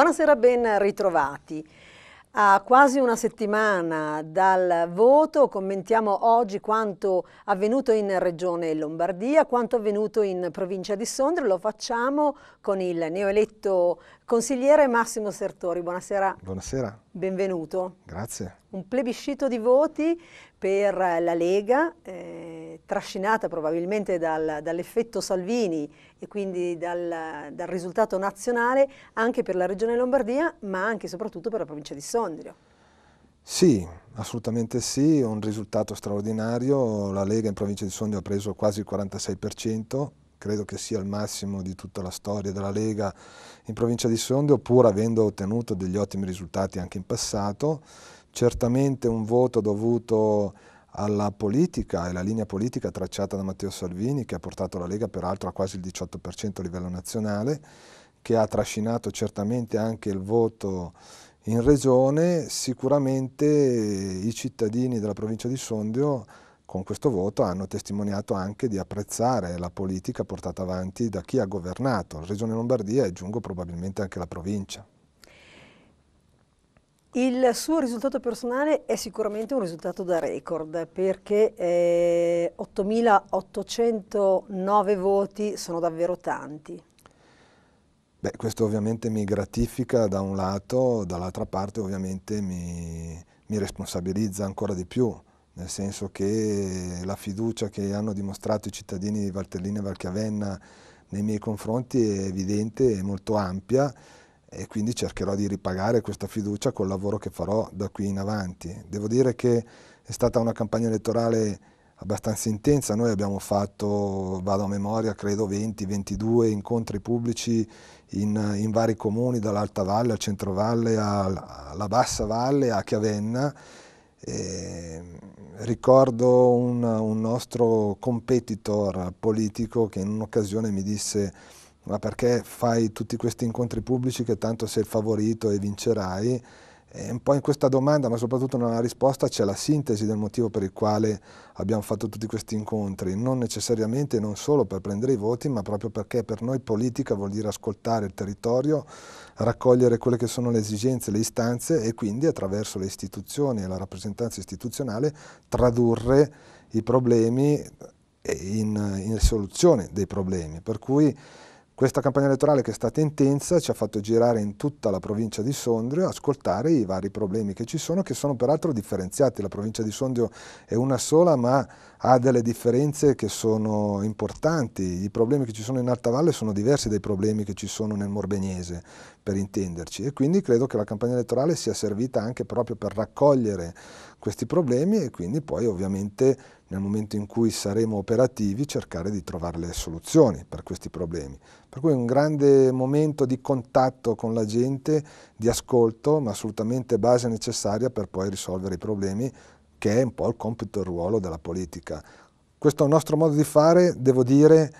Buonasera, ben ritrovati. A quasi una settimana dal voto commentiamo oggi quanto avvenuto in Regione Lombardia, quanto avvenuto in provincia di Sondrio. Lo facciamo con il neoeletto consigliere Massimo Sertori. Buonasera. Buonasera. Benvenuto. Grazie. Un plebiscito di voti per la Lega, eh, trascinata probabilmente dal, dall'effetto Salvini e quindi dal, dal, risultato nazionale, anche per la Regione Lombardia, ma anche e soprattutto per la provincia di Sondrio. Sì, assolutamente sì, un risultato straordinario. La Lega in provincia di Sondrio ha preso quasi il 46%, credo che sia il massimo di tutta la storia della Lega in provincia di Sondrio, pur avendo ottenuto degli ottimi risultati anche in passato certamente un voto dovuto alla politica e la linea politica tracciata da Matteo Salvini che ha portato la Lega peraltro a quasi il 18% a livello nazionale, che ha trascinato certamente anche il voto in regione, sicuramente i cittadini della provincia di Sondrio con questo voto hanno testimoniato anche di apprezzare la politica portata avanti da chi ha governato, la regione Lombardia e giungo probabilmente anche la provincia. Il suo risultato personale è sicuramente un risultato da record perché eh, 8.809 voti sono davvero tanti. Beh, questo ovviamente mi gratifica da un lato, dall'altra parte ovviamente mi, mi responsabilizza ancora di più, nel senso che la fiducia che hanno dimostrato i cittadini di Valtellina e Valchiavenna nei miei confronti è evidente e molto ampia e quindi cercherò di ripagare questa fiducia col lavoro che farò da qui in avanti. Devo dire che è stata una campagna elettorale abbastanza intensa, noi abbiamo fatto, vado a memoria, credo 20-22 incontri pubblici in, in, vari comuni, dall'Alta Valle al Centro Valle alla Bassa Valle a Chiavenna. E ricordo un, un nostro competitor politico che in un'occasione mi disse ma perché fai tutti questi incontri pubblici che tanto sei il favorito e vincerai? E un po' in questa domanda, ma soprattutto nella risposta, c'è la sintesi del motivo per il quale abbiamo fatto tutti questi incontri, non necessariamente non solo per prendere i voti, ma proprio perché per noi politica vuol dire ascoltare il territorio, raccogliere quelle che sono le esigenze, le istanze e quindi attraverso le istituzioni e la rappresentanza istituzionale tradurre i problemi in, in soluzione dei problemi. Per cui questa campagna elettorale che è stata intensa ci ha fatto girare in tutta la provincia di Sondrio, ascoltare i vari problemi che ci sono, che sono peraltro differenziati. La provincia di Sondrio è una sola, ma ha delle differenze che sono importanti. I problemi che ci sono in Alta Valle sono diversi dai problemi che ci sono nel Morbegnese, per intenderci. E quindi credo che la campagna elettorale sia servita anche proprio per raccogliere questi problemi e quindi poi ovviamente nel momento in cui saremo operativi cercare di trovare le soluzioni per questi problemi. Per cui è un grande momento di contatto con la gente, di ascolto, ma assolutamente base necessaria per poi risolvere i problemi che è un po' il compito e il ruolo della politica. Questo nostro modo di fare, devo dire,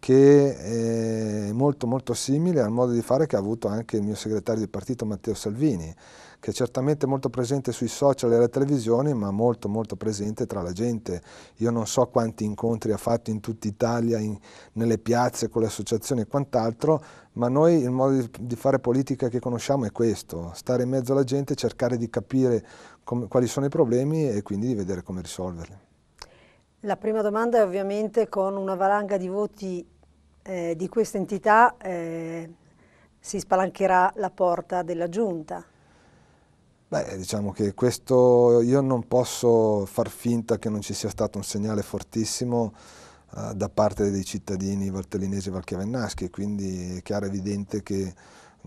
che è molto molto simile al modo di fare che ha avuto anche il mio segretario di partito Matteo Salvini, che è certamente molto presente sui social e alla televisione, ma molto molto presente tra la gente. Io non so quanti incontri ha fatto in tutta Italia, in, nelle piazze, con le associazioni e quant'altro, ma noi il modo di, di fare politica che conosciamo è questo, stare in mezzo alla gente, cercare di capire com, quali sono i problemi e quindi di vedere come risolverli. La prima domanda è ovviamente con una valanga di voti eh, di questa entità eh, si spalancherà la porta della giunta. Beh, diciamo che questo io non posso far finta che non ci sia stato un segnale fortissimo eh, da parte dei cittadini valtellinesi e valchiavennaschi, quindi è chiaro e evidente che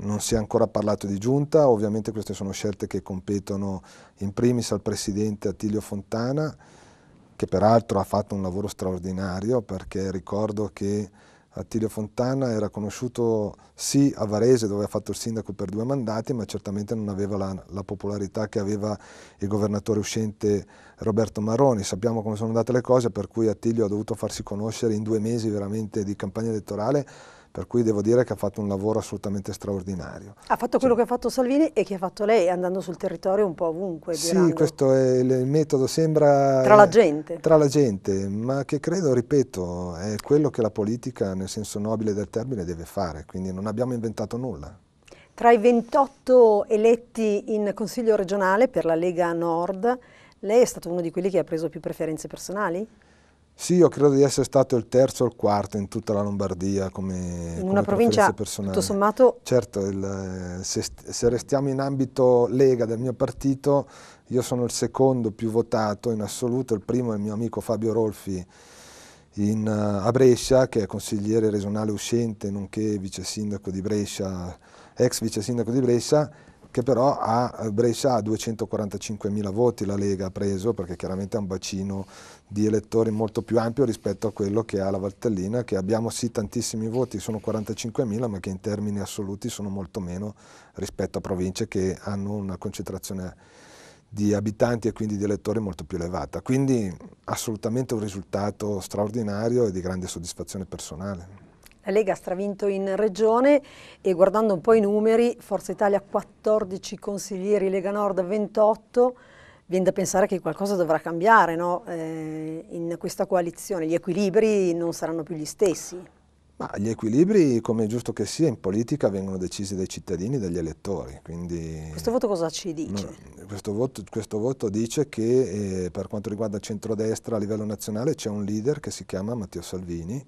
non si è ancora parlato di giunta, ovviamente queste sono scelte che competono in primis al presidente Attilio Fontana, che peraltro ha fatto un lavoro straordinario perché ricordo che Attilio Fontana era conosciuto sì a Varese dove ha fatto il sindaco per due mandati ma certamente non aveva la, la, popolarità che aveva il governatore uscente Roberto Maroni. Sappiamo come sono andate le cose per cui Attilio ha dovuto farsi conoscere in due mesi veramente di campagna elettorale per cui devo dire che ha fatto un lavoro assolutamente straordinario. Ha fatto quello cioè, che ha fatto Salvini e che ha fatto lei andando sul territorio un po' ovunque. Sì, girando. questo è il metodo, sembra... Tra la gente. Tra la gente, ma che credo, ripeto, è quello che la politica nel senso nobile del termine deve fare, quindi non abbiamo inventato nulla. Tra i 28 eletti in Consiglio regionale per la Lega Nord, lei è stato uno di quelli che ha preso più preferenze personali? Sì, io credo di essere stato il terzo o il quarto in tutta la Lombardia come, in una provincia personale. tutto sommato. Certo, il, eh, se, se, restiamo in ambito Lega del mio partito, io sono il secondo più votato in assoluto, il primo è il mio amico Fabio Rolfi in, eh, a Brescia, che è consigliere regionale uscente, nonché vice sindaco di Brescia, ex vice sindaco di Brescia, che però a eh, Brescia ha 245.000 voti la Lega ha preso, perché chiaramente ha un bacino di elettori molto più ampio rispetto a quello che ha la Valtellina, che abbiamo sì tantissimi voti, sono 45.000, ma che in termini assoluti sono molto meno rispetto a province che hanno una concentrazione di abitanti e quindi di elettori molto più elevata. Quindi assolutamente un risultato straordinario e di grande soddisfazione personale. La Lega ha stravinto in regione e guardando un po' i numeri, Forza Italia 14 consiglieri, Lega Nord 28, viene da pensare che qualcosa dovrà cambiare no? eh, in questa coalizione, gli equilibri non saranno più gli stessi. Ma gli equilibri, come è giusto che sia, in politica vengono decisi dai cittadini e dagli elettori. questo voto cosa ci dice? No, questo, voto, questo, voto, dice che eh, per quanto riguarda il centrodestra a livello nazionale c'è un leader che si chiama Matteo Salvini,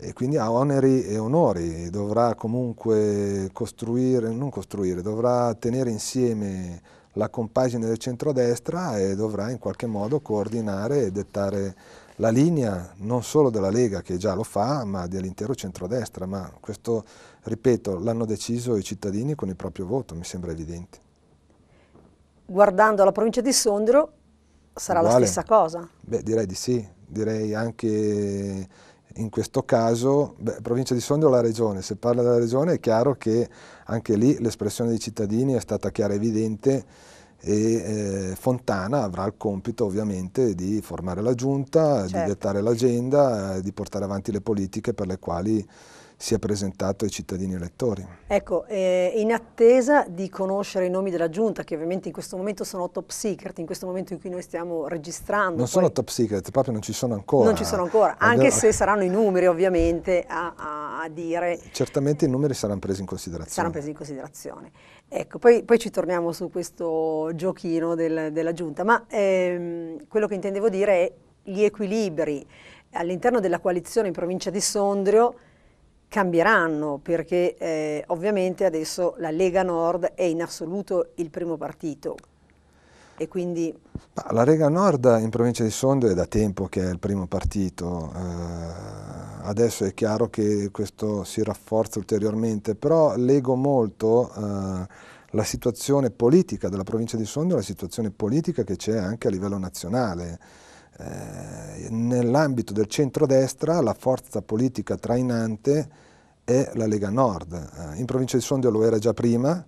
e quindi ha oneri e onori, dovrà comunque costruire, non costruire, dovrà tenere insieme la compagine del centrodestra e dovrà in qualche modo coordinare e dettare la linea non solo della Lega che già lo fa, ma dell'intero centrodestra, ma questo, ripeto, l'hanno deciso i cittadini con il proprio voto, mi sembra evidente. Guardando la provincia di Sondrio sarà Uguale. la stessa cosa? Beh, direi di sì, direi anche in questo caso, beh, provincia di Sondrio o la regione, se parla della regione è chiaro che anche lì l'espressione dei cittadini è stata chiara e evidente e eh, Fontana avrà il compito ovviamente di formare la giunta, certo. di dettare l'agenda, eh, di portare avanti le politiche per le quali sia presentato ai cittadini elettori. Ecco, eh, in attesa di conoscere i nomi della Giunta, che ovviamente in questo momento sono top secret, in questo momento in cui noi stiamo registrando. Non poi... sono top secret, proprio non ci sono ancora. Non ci sono ancora, anche se saranno i numeri ovviamente a, a, dire. Certamente i numeri saranno presi in considerazione. Saranno presi in considerazione. Ecco, poi, poi ci torniamo su questo giochino del, della Giunta, ma ehm, quello che intendevo dire è gli equilibri all'interno della coalizione in provincia di Sondrio cambieranno perché eh, ovviamente adesso la Lega Nord è in assoluto il primo partito e quindi... La Lega Nord in provincia di Sondo è da tempo che è il primo partito, eh, adesso è chiaro che questo si rafforza ulteriormente, però leggo molto eh, la situazione politica della provincia di Sondrio la situazione politica che c'è anche a livello nazionale eh, nell'ambito del centrodestra la forza politica trainante è la Lega Nord. Eh, in provincia di Sondrio lo era già prima,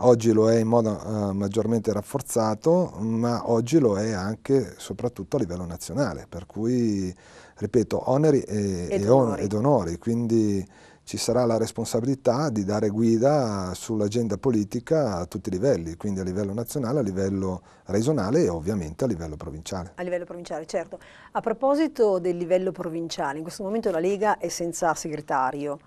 oggi lo è in modo eh, maggiormente rafforzato, ma oggi lo è anche soprattutto a livello nazionale, per cui, ripeto, oneri e, ed, e onori. ed onori, quindi ci sarà la responsabilità di dare guida sull'agenda politica a tutti i livelli, quindi a livello nazionale, a livello regionale e ovviamente a livello provinciale. A livello provinciale, certo. A proposito del livello provinciale, in questo momento la Lega è senza segretario.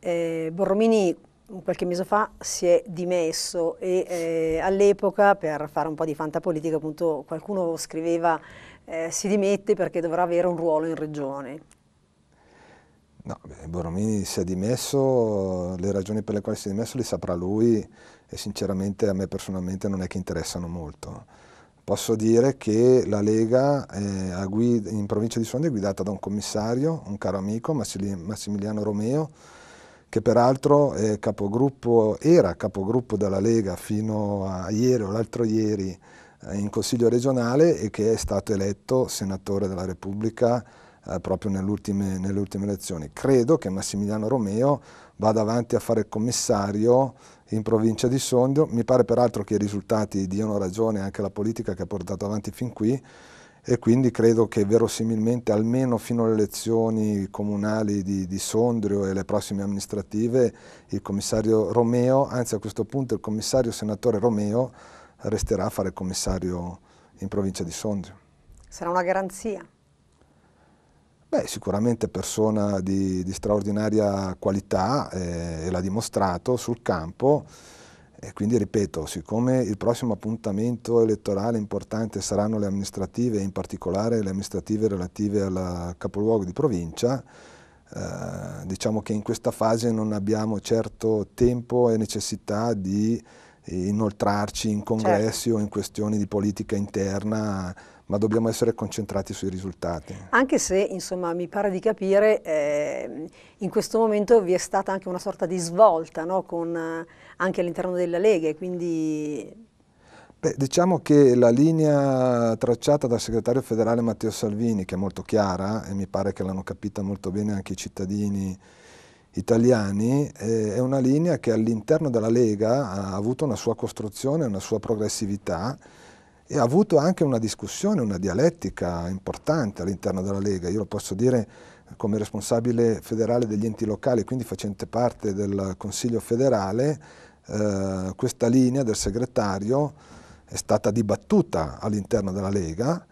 Eh, Borromini qualche mese fa si è dimesso e eh, all'epoca per fare un po' di fantapolitica appunto qualcuno scriveva eh, si dimette perché dovrà avere un ruolo in regione. No, beh, Borromini si è dimesso, le ragioni per le quali si è dimesso le saprà lui e sinceramente a me personalmente non è che interessano molto. Posso dire che la Lega eh, guida, in provincia di Sondi è guidata da un commissario, un caro amico, Massimiliano Romeo, che peraltro eh, capogruppo, era capogruppo della Lega fino a ieri o l'altro ieri eh, in Consiglio regionale e che è stato eletto senatore della Repubblica eh, proprio nell nelle ultime elezioni. Credo che Massimiliano Romeo vada avanti a fare commissario in provincia di Sondrio, mi pare peraltro che i risultati diano ragione anche alla politica che ha portato avanti fin qui e quindi credo che verosimilmente almeno fino alle elezioni comunali di, di Sondrio e le prossime amministrative il commissario Romeo, anzi a questo punto il commissario senatore Romeo resterà a fare commissario in provincia di Sondrio. Sarà una garanzia. Beh, sicuramente persona di, di straordinaria qualità eh, e l'ha dimostrato sul campo e quindi ripeto, siccome il prossimo appuntamento elettorale importante saranno le amministrative, in particolare le amministrative relative al capoluogo di provincia, eh, diciamo che in questa fase non abbiamo certo tempo e necessità di inoltrarci in certo. congressi certo. o in questioni di politica interna ma dobbiamo essere concentrati sui risultati. Anche se, insomma, mi pare di capire, eh, in questo momento vi è stata anche una sorta di svolta, no? Con, eh, anche all'interno della Lega, quindi... Beh, diciamo che la linea tracciata dal segretario federale Matteo Salvini, che è molto chiara, e mi pare che l'hanno capita molto bene anche i cittadini italiani, eh, è una linea che all'interno della Lega ha avuto una sua costruzione, una sua progressività, e ha avuto anche una discussione, una dialettica importante all'interno della Lega. Io lo posso dire come responsabile federale degli enti locali, quindi facente parte del Consiglio federale, eh, questa linea del segretario è stata dibattuta all'interno della Lega,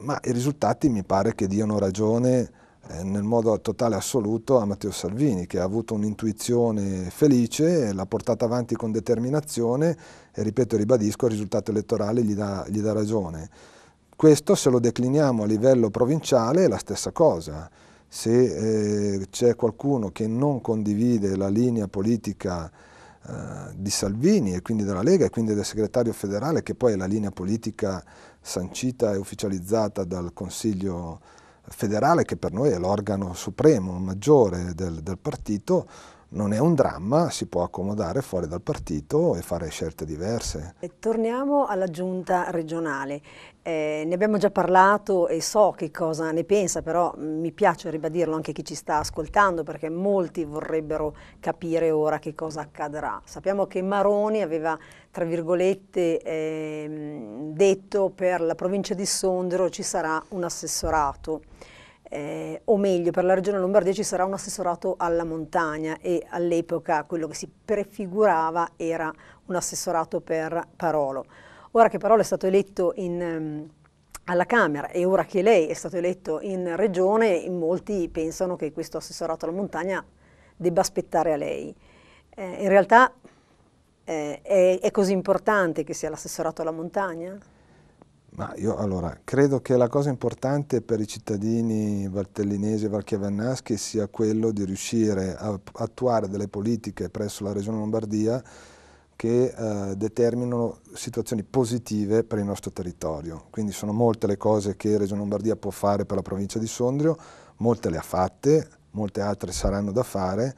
ma i risultati mi pare che diano ragione eh, nel modo totale assoluto a Matteo Salvini che ha avuto un'intuizione felice, l'ha portata avanti con determinazione e ripeto e ribadisco il risultato elettorale gli dà, gli dà ragione. Questo se lo decliniamo a livello provinciale è la stessa cosa, se eh, c'è qualcuno che non condivide la linea politica eh, di Salvini e quindi della Lega e quindi del segretario federale che poi è la linea politica sancita e ufficializzata dal Consiglio federale, che per noi è l'organo supremo, maggiore del, del partito, non è un dramma, si può accomodare fuori dal partito e fare scelte diverse. Torniamo alla giunta regionale. Eh, ne abbiamo già parlato e so che cosa ne pensa, però mm, mi piace ribadirlo anche chi ci sta ascoltando perché molti vorrebbero capire ora che cosa accadrà. Sappiamo che Maroni aveva, tra virgolette, ehm, detto per la provincia di Sondero ci sarà un assessorato eh, o meglio per la regione Lombardia ci sarà un assessorato alla montagna e all'epoca quello che si prefigurava era un assessorato per Parolo. Ora che Parolo è stato eletto in, ehm, alla Camera e ora che lei è stato eletto in regione, in molti pensano che questo assessorato alla montagna debba aspettare a lei. Eh, in realtà eh, è, è così importante che sia l'assessorato alla montagna? Ma io allora credo che la cosa importante per i cittadini valtellinesi e valchiavennaschi sia quello di riuscire a attuare delle politiche presso la regione Lombardia che eh, determinano situazioni positive per il nostro territorio. Quindi sono molte le cose che Regione Lombardia può fare per la provincia di Sondrio, molte le ha fatte, molte altre saranno da fare.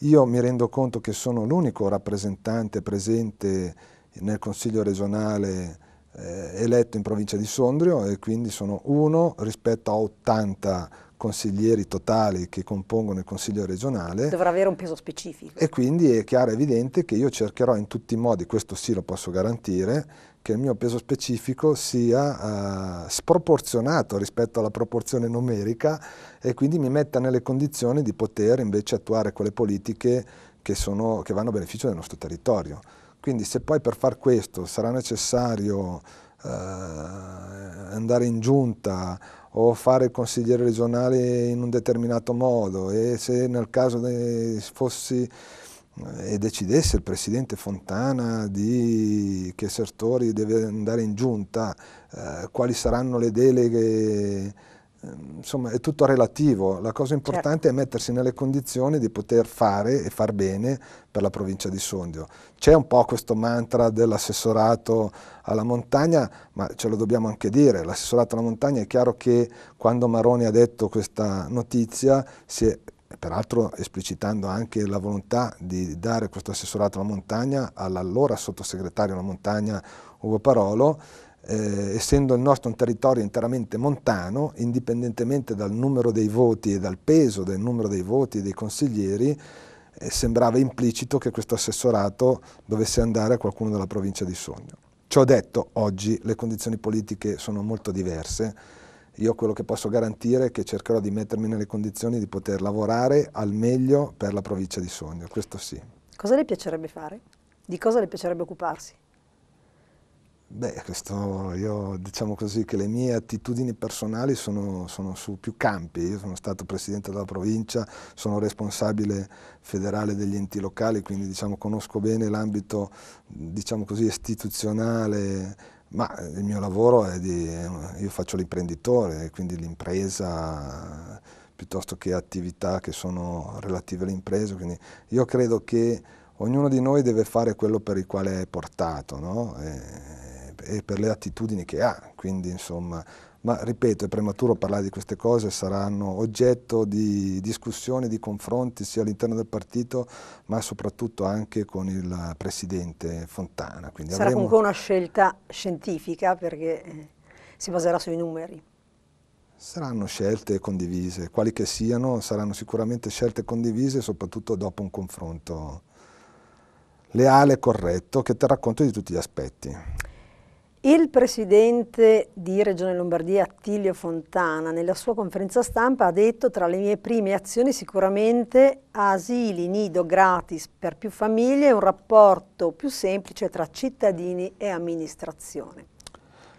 Io mi rendo conto che sono l'unico rappresentante presente nel Consiglio regionale eh, eletto in provincia di Sondrio e quindi sono uno rispetto a 80 consiglieri totali che compongono il Consiglio regionale. Dovrà avere un peso specifico. E quindi è chiaro e evidente che io cercherò in tutti i modi, questo sì lo posso garantire, che il mio peso specifico sia eh, sproporzionato rispetto alla proporzione numerica e quindi mi metta nelle condizioni di poter invece attuare quelle politiche che, sono, che vanno a beneficio del nostro territorio. Quindi se poi per far questo sarà necessario eh, andare in giunta o fare il consigliere regionale in un determinato modo e se nel caso fossi eh, e decidesse il presidente Fontana di, che Sertori deve andare in giunta, eh, quali saranno le deleghe Ehm, insomma è tutto relativo, la cosa certo. importante certo. è mettersi nelle condizioni di poter fare e far bene per la provincia di Sondrio. C'è un po' questo mantra dell'assessorato alla montagna, ma ce lo dobbiamo anche dire, l'assessorato alla montagna è chiaro che quando Maroni ha detto questa notizia si è peraltro esplicitando anche la volontà di dare questo assessorato alla montagna all'allora sottosegretario alla montagna Ugo Parolo, eh, essendo il nostro un territorio interamente montano, indipendentemente dal numero dei voti e dal peso del numero dei voti e dei consiglieri, eh, sembrava implicito che questo assessorato dovesse andare a qualcuno della provincia di Sogno. Ciò detto, oggi le condizioni politiche sono molto diverse. Io quello che posso garantire è che cercherò di mettermi nelle condizioni di poter lavorare al meglio per la provincia di Sogno, questo sì. Cosa le piacerebbe fare? Di cosa le piacerebbe occuparsi? Beh, questo io diciamo così che le mie attitudini personali sono, sono, su più campi. Io sono stato presidente della provincia, sono responsabile federale degli enti locali, quindi diciamo, conosco bene l'ambito diciamo così, istituzionale, ma il mio lavoro è di. io faccio l'imprenditore, quindi l'impresa piuttosto che attività che sono relative all'impresa. Quindi io credo che ognuno di noi deve fare quello per il quale è portato. No? E, eh, e per le attitudini che ha, quindi insomma, ma ripeto è prematuro parlare di queste cose, saranno oggetto di discussioni, di confronti sia all'interno del partito ma soprattutto anche con il Presidente Fontana. Quindi Sarà avremo... comunque una scelta scientifica perché eh, si baserà sui numeri. Saranno scelte condivise, quali che siano, saranno sicuramente scelte condivise soprattutto dopo un confronto leale e corretto che terrà conto di tutti gli aspetti. Il presidente di Regione Lombardia Attilio Fontana nella sua conferenza stampa ha detto tra le mie prime azioni sicuramente asili, nido gratis per più famiglie e un rapporto più semplice tra cittadini e amministrazione.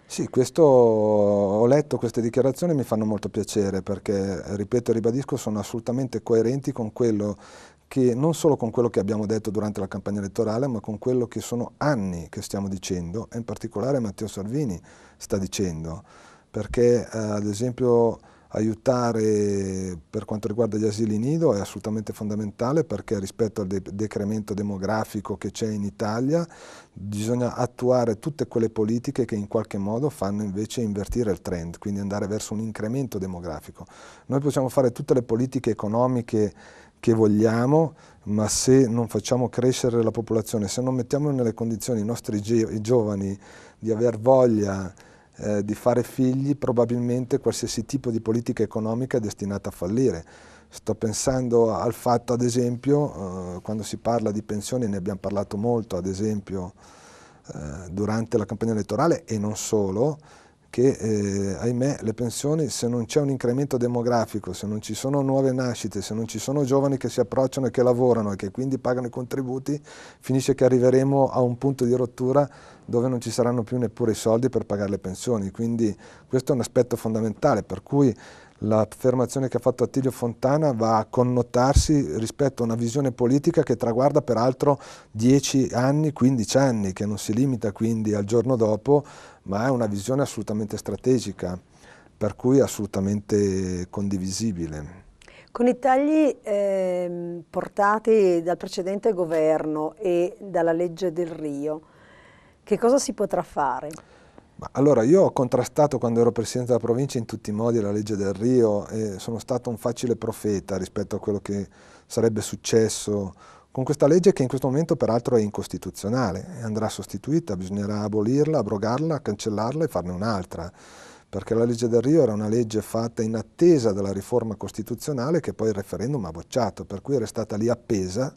Sì, questo, ho letto queste dichiarazioni e mi fanno molto piacere perché, ripeto e ribadisco, sono assolutamente coerenti con quello che che non solo con quello che abbiamo detto durante la campagna elettorale, ma con quello che sono anni che stiamo dicendo, e in particolare Matteo Salvini sta dicendo, perché eh, ad esempio aiutare per quanto riguarda gli asili nido è assolutamente fondamentale perché rispetto al de decremento demografico che c'è in Italia bisogna attuare tutte quelle politiche che in qualche modo fanno invece invertire il trend, quindi andare verso un incremento demografico. Noi possiamo fare tutte le politiche economiche che vogliamo, ma se non facciamo crescere la popolazione, se non mettiamo nelle condizioni i nostri i giovani di aver voglia eh, di fare figli, probabilmente qualsiasi tipo di politica economica è destinata a fallire. Sto pensando al fatto, ad esempio, eh, quando si parla di pensioni, ne abbiamo parlato molto, ad esempio, eh, durante la campagna elettorale e non solo, che eh, ahimè le pensioni se non c'è un incremento demografico, se non ci sono nuove nascite, se non ci sono giovani che si approcciano e che lavorano e che quindi pagano i contributi, finisce che arriveremo a un punto di rottura dove non ci saranno più neppure i soldi per pagare le pensioni, quindi questo è un aspetto fondamentale per cui l'affermazione che ha fatto Attilio Fontana va a connotarsi rispetto a una visione politica che traguarda peraltro 10 anni, 15 anni, che non si limita quindi al giorno dopo, ma è una visione assolutamente strategica, per cui assolutamente condivisibile. Con i tagli eh, portati dal precedente governo e dalla legge del Rio, che cosa si potrà fare? Ma allora io ho contrastato quando ero presidente della provincia in tutti i modi la legge del Rio e sono stato un facile profeta rispetto a quello che sarebbe successo con questa legge che in questo momento peraltro è incostituzionale e andrà sostituita, bisognerà abolirla, abrogarla, cancellarla e farne un'altra, perché la legge del Rio era una legge fatta in attesa della riforma costituzionale che poi il referendum ha bocciato, per cui era stata lì appesa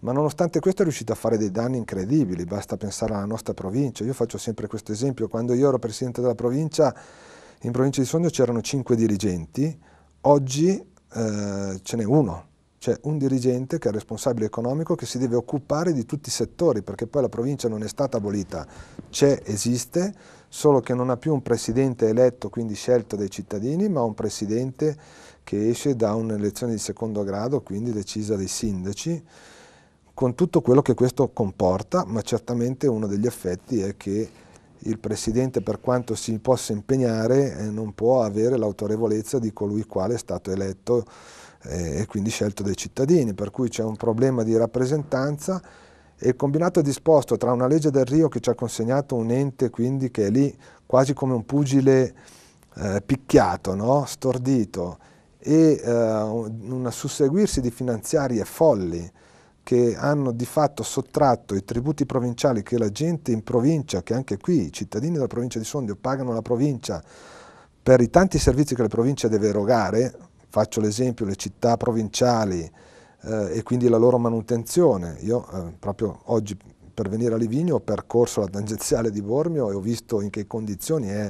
ma nonostante questo è riuscito a fare dei danni incredibili, basta pensare alla nostra provincia, io faccio sempre questo esempio, quando io ero presidente della provincia, in provincia di Sondrio c'erano cinque dirigenti, oggi eh, ce n'è uno, c'è un dirigente che è responsabile economico che si deve occupare di tutti i settori, perché poi la provincia non è stata abolita, c'è, esiste, solo che non ha più un presidente eletto, quindi scelto dai cittadini, ma un presidente che esce da un'elezione di secondo grado, quindi decisa dai sindaci, con tutto quello che questo comporta, ma certamente uno degli effetti è che il Presidente, per quanto si possa impegnare, eh, non può avere l'autorevolezza di colui quale è stato eletto eh, e quindi scelto dai cittadini, per cui c'è un problema di rappresentanza e il combinato disposto tra una legge del Rio che ci ha consegnato un ente quindi che è lì quasi come un pugile eh, picchiato, no? stordito, e eh, un susseguirsi di finanziarie folli, che hanno di fatto sottratto i tributi provinciali che la gente in provincia, che anche qui i cittadini della provincia di Sondrio pagano la provincia per i tanti servizi che la provincia deve erogare, faccio l'esempio le città provinciali eh, e quindi la loro manutenzione. Io eh, proprio oggi per venire a Livigno ho percorso la tangenziale di Bormio e ho visto in che condizioni è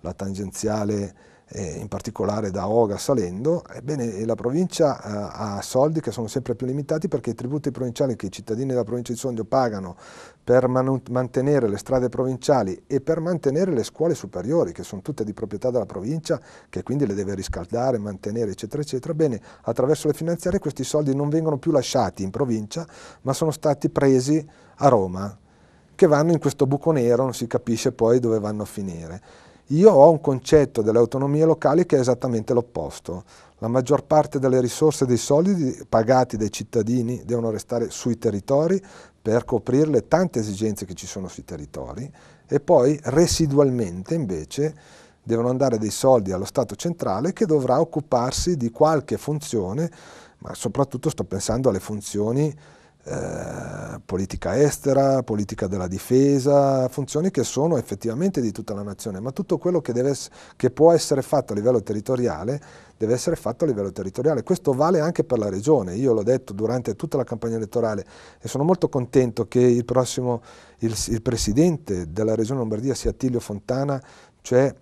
la tangenziale eh, in particolare da Oga salendo, ebbene la provincia eh, ha soldi che sono sempre più limitati perché i tributi provinciali che i cittadini della provincia di Sondrio pagano per mantenere le strade provinciali e per mantenere le scuole superiori che sono tutte di proprietà della provincia che quindi le deve riscaldare, mantenere eccetera eccetera, bene attraverso le finanziarie questi soldi non vengono più lasciati in provincia ma sono stati presi a Roma che vanno in questo buco nero, non si capisce poi dove vanno a finire. Io ho un concetto delle autonomie locali che è esattamente l'opposto. La maggior parte delle risorse dei soldi pagati dai cittadini devono restare sui territori per coprire le tante esigenze che ci sono sui territori e poi residualmente invece devono andare dei soldi allo Stato centrale che dovrà occuparsi di qualche funzione, ma soprattutto sto pensando alle funzioni eh, politica estera, politica della difesa, funzioni che sono effettivamente di tutta la nazione, ma tutto quello che, deve, che può essere fatto a livello territoriale deve essere fatto a livello territoriale. Questo vale anche per la regione, io l'ho detto durante tutta la campagna elettorale e sono molto contento che il prossimo, il, il presidente della regione Lombardia sia Attilio Fontana, cioè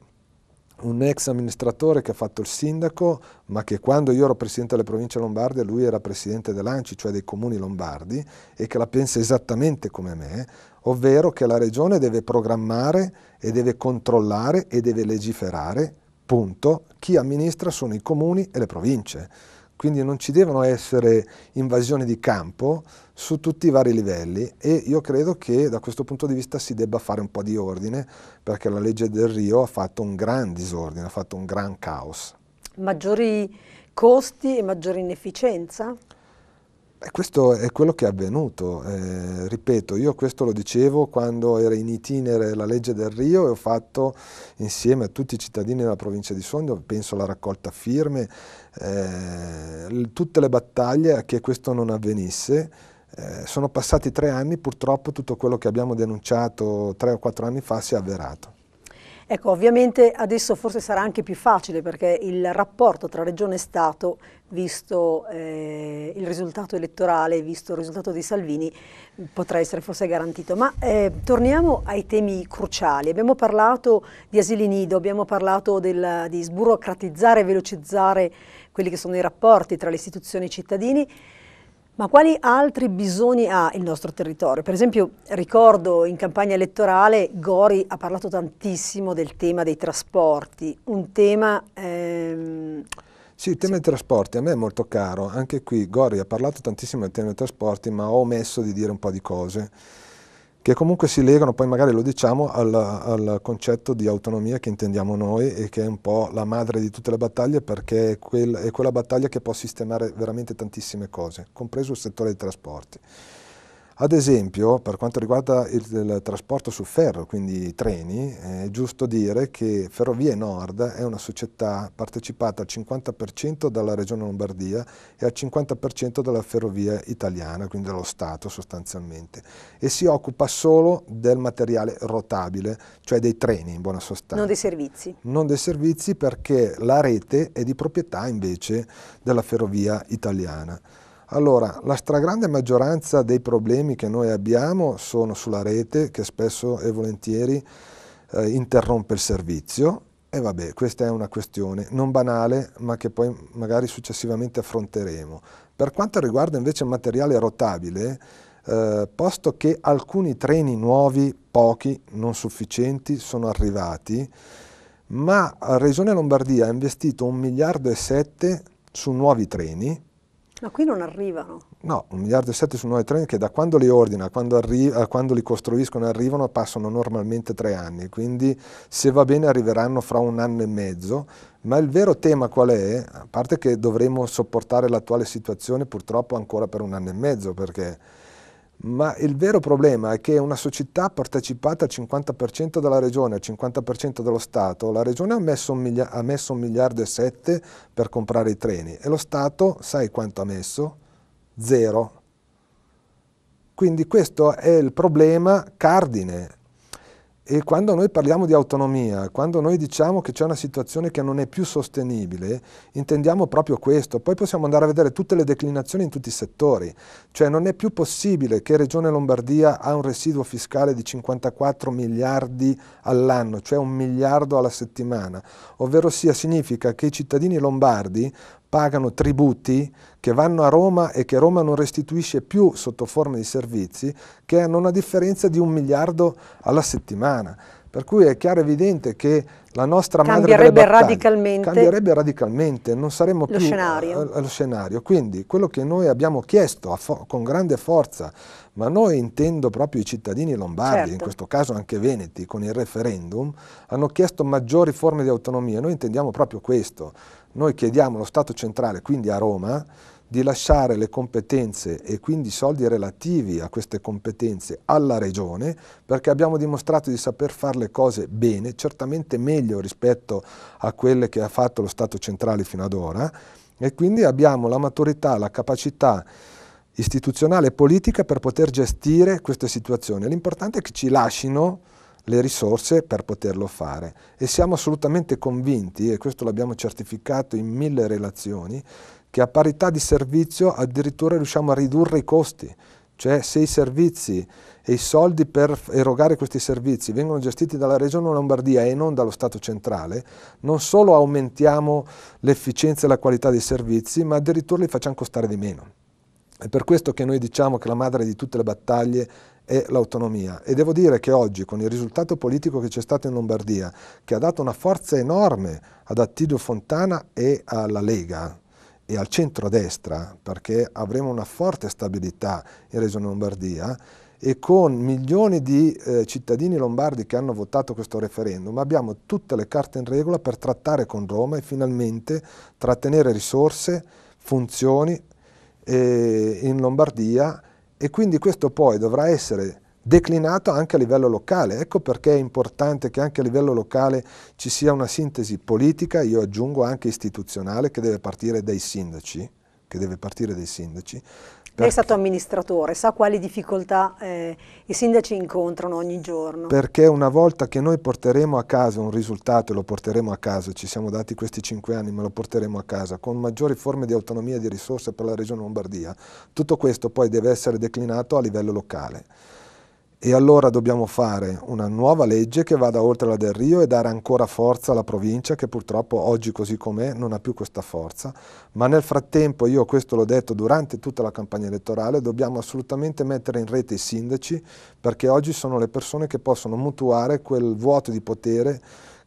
un ex amministratore che ha fatto il sindaco, ma che quando io ero presidente delle provincia lombarde lui era presidente dell'ANCI, cioè dei comuni lombardi, e che la pensa esattamente come me, ovvero che la regione deve programmare e deve controllare e deve legiferare, punto, chi amministra sono i comuni e le province quindi non ci devono essere invasioni di campo su tutti i vari livelli e io credo che da questo punto di vista si debba fare un po' di ordine perché la legge del Rio ha fatto un gran disordine, ha fatto un gran caos. Maggiori costi e maggiore inefficienza? Beh, questo è quello che è avvenuto, eh, ripeto, io questo lo dicevo quando era in itinere la legge del Rio e ho fatto insieme a tutti i cittadini della provincia di Sondrio, penso alla raccolta firme, eh, tutte le battaglie a che questo non avvenisse. Eh, sono passati tre anni, purtroppo tutto quello che abbiamo denunciato tre o quattro anni fa si è avverato. Ecco, ovviamente adesso forse sarà anche più facile perché il rapporto tra Regione e Stato, visto eh, il risultato elettorale, visto il risultato di Salvini, potrà essere forse garantito. Ma eh, torniamo ai temi cruciali. Abbiamo parlato di asili nido, abbiamo parlato del, di sburocratizzare e velocizzare quelli che sono i rapporti tra le istituzioni e i cittadini. Ma quali altri bisogni ha il nostro territorio? Per esempio, ricordo in campagna elettorale Gori ha parlato tantissimo del tema dei trasporti, un tema... Ehm... Sì, il tema sì. dei trasporti a me è molto caro, anche qui Gori ha parlato tantissimo del tema dei trasporti ma ho omesso di dire un po' di cose che comunque si legano, poi magari lo diciamo, al, al, concetto di autonomia che intendiamo noi e che è un po' la madre di tutte le battaglie perché è, quel, è quella battaglia che può sistemare veramente tantissime cose, compreso il settore dei trasporti. Ad esempio, per quanto riguarda il, il trasporto su ferro, quindi i treni, è giusto dire che Ferrovie Nord è una società partecipata al 50% dalla Regione Lombardia e al 50% dalla Ferrovia Italiana, quindi dallo Stato sostanzialmente, e si occupa solo del materiale rotabile, cioè dei treni in buona sostanza. Non dei servizi. Non dei servizi perché la rete è di proprietà invece della Ferrovia Italiana. Allora, la stragrande maggioranza dei problemi che noi abbiamo sono sulla rete che spesso e volentieri eh, interrompe il servizio e vabbè, questa è una questione non banale ma che poi magari successivamente affronteremo. Per quanto riguarda invece il materiale rotabile, eh, posto che alcuni treni nuovi, pochi, non sufficienti, sono arrivati, ma Regione Lombardia ha investito un miliardo e sette su nuovi treni, ma qui non arrivano. No, un miliardo e sette sono nuovi treni che da quando li ordina, quando a eh, quando li costruiscono e arrivano, passano normalmente tre anni, quindi se va bene arriveranno fra un anno e mezzo, ma il vero tema qual è? A parte che dovremo sopportare l'attuale situazione purtroppo ancora per un anno e mezzo, perché ma il vero problema è che una società partecipata al 50% della regione, al 50% dello Stato, la regione ha messo, miliardo, ha messo, un miliardo e sette per comprare i treni e lo Stato, sai quanto ha messo? Zero. Quindi questo è il problema cardine e quando noi parliamo di autonomia, quando noi diciamo che c'è una situazione che non è più sostenibile, intendiamo proprio questo. Poi possiamo andare a vedere tutte le declinazioni in tutti i settori. Cioè non è più possibile che Regione Lombardia ha un residuo fiscale di 54 miliardi all'anno, cioè un miliardo alla settimana. Ovvero sia, significa che i cittadini lombardi pagano tributi che vanno a Roma e che Roma non restituisce più sotto forma di servizi, che hanno una differenza di un miliardo alla settimana. Per cui è chiaro e evidente che la nostra cambierebbe radicalmente, cambierebbe radicalmente, non saremmo più scenario. allo eh, scenario. Quindi quello che noi abbiamo chiesto con grande forza, ma noi intendo proprio i cittadini lombardi, certo. in questo caso anche veneti, con il referendum, hanno chiesto maggiori forme di autonomia. Noi intendiamo proprio questo. Noi chiediamo allo Stato centrale, quindi a Roma, di lasciare le competenze e quindi i soldi relativi a queste competenze alla Regione, perché abbiamo dimostrato di saper fare le cose bene, certamente meglio rispetto a quelle che ha fatto lo Stato centrale fino ad ora, e quindi abbiamo la maturità, la capacità istituzionale e politica per poter gestire queste situazioni. L'importante è che ci lasciano le risorse per poterlo fare e siamo assolutamente convinti, e questo l'abbiamo certificato in mille relazioni, che a parità di servizio addirittura riusciamo a ridurre i costi, cioè se i servizi e i soldi per erogare questi servizi vengono gestiti dalla Regione Lombardia e non dallo Stato centrale, non solo aumentiamo l'efficienza e la qualità dei servizi, ma addirittura li facciamo costare di meno. È per questo che noi diciamo che la madre di tutte le battaglie è l'autonomia e devo dire che oggi con il risultato politico che c'è stato in Lombardia, che ha dato una forza enorme ad Attilio Fontana e alla Lega, e al centro-destra perché avremo una forte stabilità in Regione Lombardia e con milioni di eh, cittadini lombardi che hanno votato questo referendum abbiamo tutte le carte in regola per trattare con Roma e finalmente trattenere risorse, funzioni eh, in Lombardia e quindi questo poi dovrà essere declinato anche a livello locale. Ecco perché è importante che anche a livello locale ci sia una sintesi politica, io aggiungo anche istituzionale, che deve partire dai sindaci. Partire dai sindaci Lei è stato amministratore, sa quali difficoltà eh, i sindaci incontrano ogni giorno? Perché una volta che noi porteremo a casa un risultato, lo porteremo a casa, ci siamo dati questi cinque anni, ma lo porteremo a casa, con maggiori forme di autonomia e di risorse per la regione Lombardia, tutto questo poi deve essere declinato a livello locale. E allora dobbiamo fare una nuova legge che vada oltre la del Rio e dare ancora forza alla provincia che purtroppo oggi così com'è non ha più questa forza, ma nel frattempo, io questo l'ho detto durante tutta la campagna elettorale, dobbiamo assolutamente mettere in rete i sindaci perché oggi sono le persone che possono mutuare quel vuoto di potere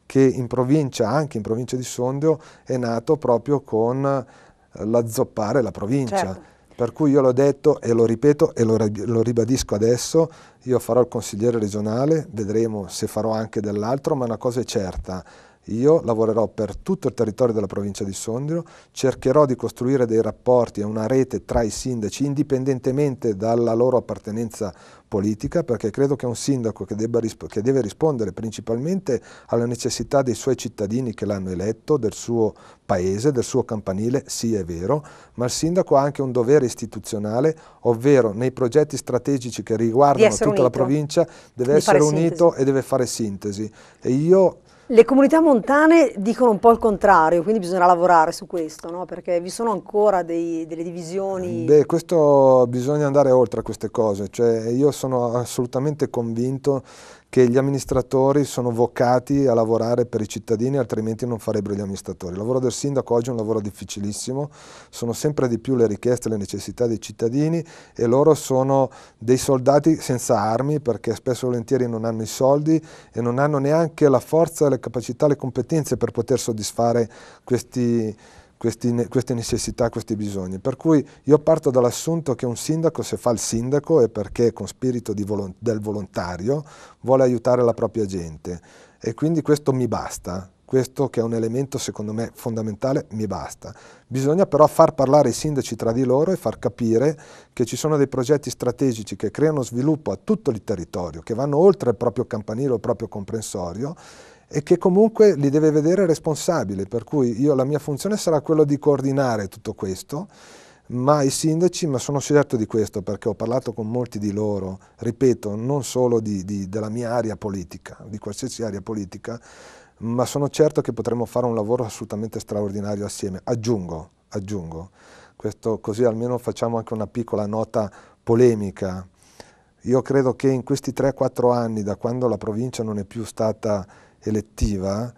che in provincia, anche in provincia di Sondrio, è nato proprio con eh, l'azzoppare la provincia. Certo per cui io l'ho detto e lo ripeto e lo, ribadisco adesso, io farò il consigliere regionale, vedremo se farò anche dell'altro, ma una cosa è certa, io lavorerò per tutto il territorio della provincia di Sondrio, cercherò di costruire dei rapporti e una rete tra i sindaci indipendentemente dalla loro appartenenza politica perché credo che un sindaco che, risp che deve rispondere principalmente alle necessità dei suoi cittadini che l'hanno eletto, del suo paese, del suo campanile, sì è vero, ma il sindaco ha anche un dovere istituzionale, ovvero nei progetti strategici che riguardano tutta unito, la provincia deve essere unito sintesi. e deve fare sintesi. E io le comunità montane dicono un po' il contrario, quindi bisogna lavorare su questo, no? perché vi sono ancora dei, delle divisioni. Beh, questo bisogna andare oltre a queste cose, cioè, io sono assolutamente convinto che gli amministratori sono vocati a lavorare per i cittadini, altrimenti non farebbero gli amministratori. Il lavoro del sindaco oggi è un lavoro difficilissimo, sono sempre di più le richieste e le necessità dei cittadini e loro sono dei soldati senza armi perché spesso e volentieri non hanno i soldi e non hanno neanche la forza, le capacità, le competenze per poter soddisfare questi questi, queste necessità, questi bisogni. Per cui io parto dall'assunto che un sindaco, se fa il sindaco, è perché con spirito volo del volontario vuole aiutare la propria gente. E quindi questo mi basta, questo che è un elemento secondo me fondamentale, mi basta. Bisogna però far parlare i sindaci tra di loro e far capire che ci sono dei progetti strategici che creano sviluppo a tutto il territorio, che vanno oltre il proprio campanile, il proprio comprensorio e che comunque li deve vedere responsabili, per cui io, la mia funzione sarà quella di coordinare tutto questo, ma i sindaci, ma sono certo di questo perché ho parlato con molti di loro, ripeto, non solo di, di, della mia area politica, di qualsiasi area politica, ma sono certo che potremo fare un lavoro assolutamente straordinario assieme. Aggiungo, aggiungo, questo, così almeno facciamo anche una piccola nota polemica. Io credo che in questi 3-4 anni, da quando la provincia non è più stata elettiva,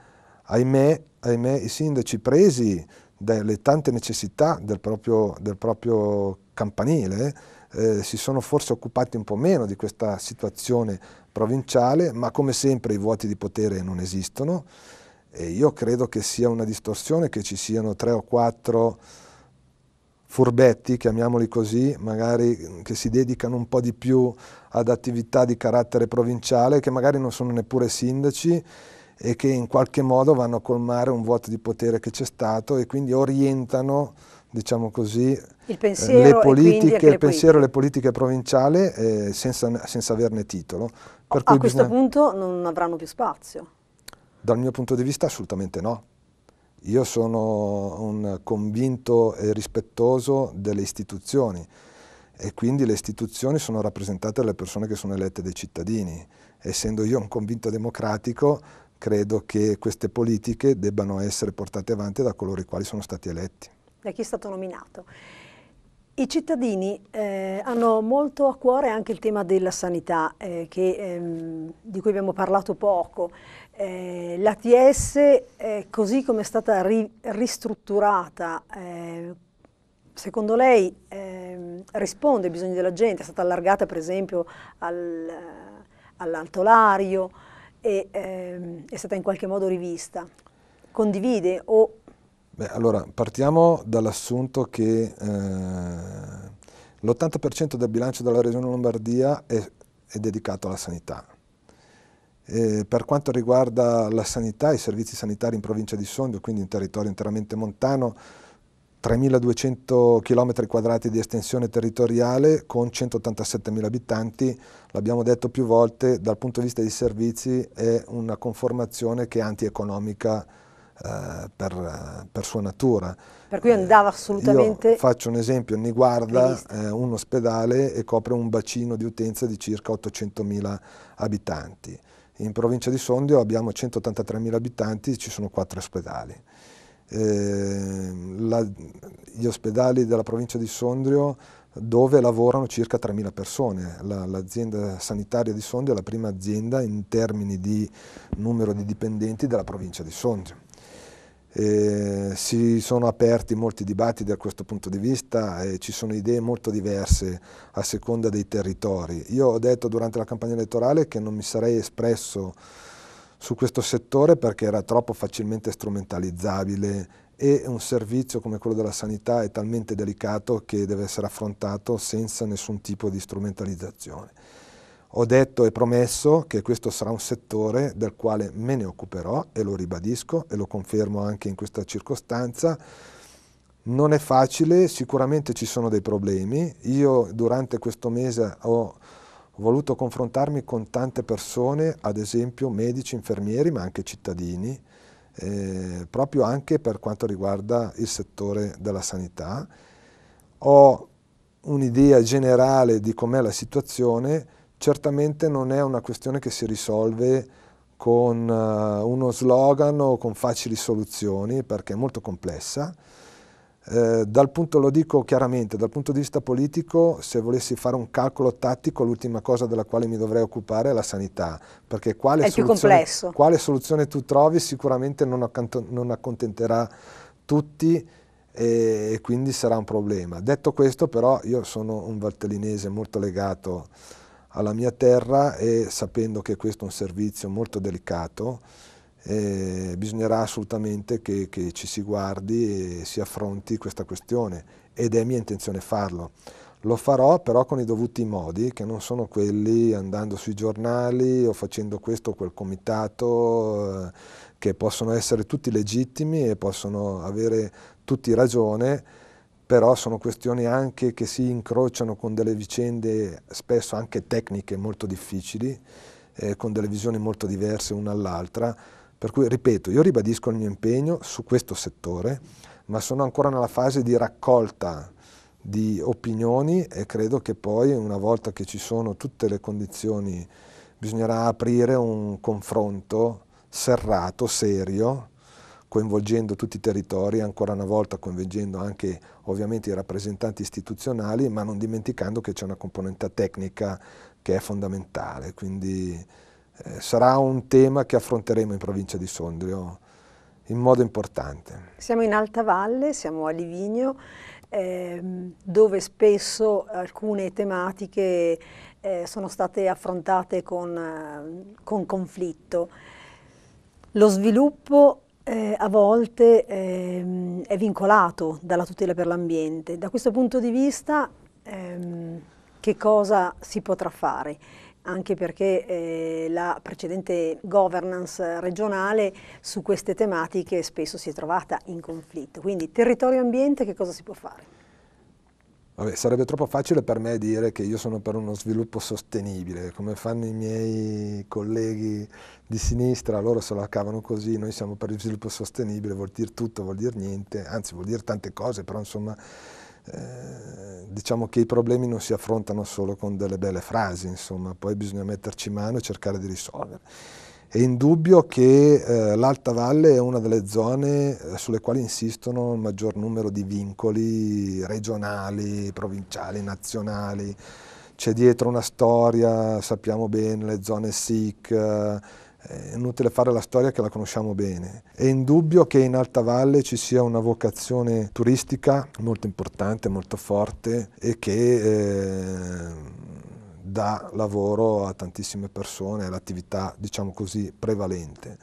ahimè, ahimè i sindaci presi dalle tante necessità del proprio, del proprio campanile eh, si sono forse occupati un po' meno di questa situazione provinciale, ma come sempre i vuoti di potere non esistono e io credo che sia una distorsione che ci siano tre o quattro furbetti, chiamiamoli così, magari mm, che si dedicano un po' di più ad attività di carattere provinciale, che magari non sono neppure sindaci e che in qualche modo vanno a colmare un vuoto di potere che c'è stato e quindi orientano diciamo così, eh, pensiero, le politiche, il pensiero e le politiche provinciali eh, senza, senza, averne titolo. Per a questo bisogna... punto non avranno più spazio? Dal mio punto di vista assolutamente no. Io sono un convinto e rispettoso delle istituzioni e quindi le istituzioni sono rappresentate dalle persone che sono elette dai cittadini. Essendo io un convinto democratico, credo che queste politiche debbano essere portate avanti da coloro i quali sono stati eletti. Da chi è stato nominato. I cittadini eh, hanno molto a cuore anche il tema della sanità, eh, che, ehm, di cui abbiamo parlato poco. Eh, L'ATS, eh, così come è stata ri ristrutturata, eh, secondo lei ehm, risponde ai bisogni della gente? È stata allargata per esempio al, all'altolario, e ehm, è stata in qualche modo rivista. Condivide o... Beh, allora, partiamo dall'assunto che eh, l'80% del bilancio della Regione Lombardia è, è dedicato alla sanità. Eh, per quanto riguarda la sanità, i servizi sanitari in provincia di Sondrio, quindi un territorio interamente montano, 3.200 km quadrati di estensione territoriale con 187.000 abitanti, l'abbiamo detto più volte, dal punto di vista dei servizi è una conformazione che è antieconomica eh, per, per, sua natura. Per cui andava assolutamente... Io faccio un esempio, Niguarda è eh, un ospedale e copre un bacino di utenza di circa 800.000 abitanti. In provincia di Sondrio abbiamo 183.000 abitanti e ci sono quattro ospedali eh, la, gli ospedali della provincia di Sondrio dove lavorano circa 3.000 persone. l'azienda sanitaria di Sondrio è la prima azienda in termini di numero di dipendenti della provincia di Sondrio. Eh, si sono aperti molti dibattiti da questo punto di vista e ci sono idee molto diverse a seconda dei territori. Io ho detto durante la campagna elettorale che non mi sarei espresso su questo settore perché era troppo facilmente strumentalizzabile e un servizio come quello della sanità è talmente delicato che deve essere affrontato senza nessun tipo di strumentalizzazione. Ho detto e promesso che questo sarà un settore del quale me ne occuperò e lo ribadisco e lo confermo anche in questa circostanza. Non è facile, sicuramente ci sono dei problemi. Io durante questo mese ho ho voluto confrontarmi con tante persone, ad esempio medici, infermieri, ma anche cittadini, eh, proprio anche per quanto riguarda il settore della sanità. Ho un'idea generale di com'è la situazione, certamente non è una questione che si risolve con eh, uno slogan o con facili soluzioni perché è molto complessa eh, dal punto, lo dico chiaramente, dal punto di vista politico, se volessi fare un calcolo tattico, l'ultima cosa della quale mi dovrei occupare è la sanità, perché quale, soluzione, quale soluzione, tu trovi sicuramente non, accanto, non accontenterà tutti e, e, quindi sarà un problema. Detto questo però io sono un valtellinese molto legato alla mia terra e sapendo che questo è un servizio molto delicato, eh, bisognerà assolutamente che, che, ci si guardi e si affronti questa questione ed è mia intenzione farlo. Lo farò però con i dovuti modi, che non sono quelli andando sui giornali o facendo questo o quel comitato, eh, che possono essere tutti legittimi e possono avere tutti ragione, però sono questioni anche che si incrociano con delle vicende spesso anche tecniche molto difficili, eh, con delle visioni molto diverse una all'altra per cui, ripeto, io ribadisco il mio impegno su questo settore, ma sono ancora nella fase di raccolta di opinioni e credo che poi una volta che ci sono tutte le condizioni bisognerà aprire un confronto serrato, serio, coinvolgendo tutti i territori, ancora una volta coinvolgendo anche ovviamente i rappresentanti istituzionali, ma non dimenticando che c'è una componente tecnica che è fondamentale. Quindi eh, sarà un tema che affronteremo in provincia di Sondrio in modo importante. Siamo in Alta Valle, siamo a Livigno, ehm, dove spesso alcune tematiche eh, sono state affrontate con, eh, con conflitto. Lo sviluppo eh, a volte ehm, è vincolato dalla tutela per l'ambiente. Da questo punto di vista ehm, che cosa si potrà fare? anche perché eh, la precedente governance regionale su queste tematiche spesso si è trovata in conflitto. Quindi territorio e ambiente che cosa si può fare? Vabbè, sarebbe troppo facile per me dire che io sono per uno sviluppo sostenibile, come fanno i miei colleghi di sinistra, loro se la cavano così, noi siamo per il sviluppo sostenibile, vuol dire tutto, vuol dire niente, anzi vuol dire tante cose, però insomma eh, diciamo che i problemi non si affrontano solo con delle belle frasi, insomma, poi bisogna metterci mano e cercare di risolvere. È indubbio che eh, l'Alta Valle è una delle zone eh, sulle quali insistono il maggior numero di vincoli regionali, provinciali, nazionali. C'è dietro una storia, sappiamo bene, le zone SIC, eh, è inutile fare la storia che la conosciamo bene. È indubbio che in Alta Valle ci sia una vocazione turistica molto importante, molto forte e che eh, dà lavoro a tantissime persone, è l'attività diciamo così prevalente.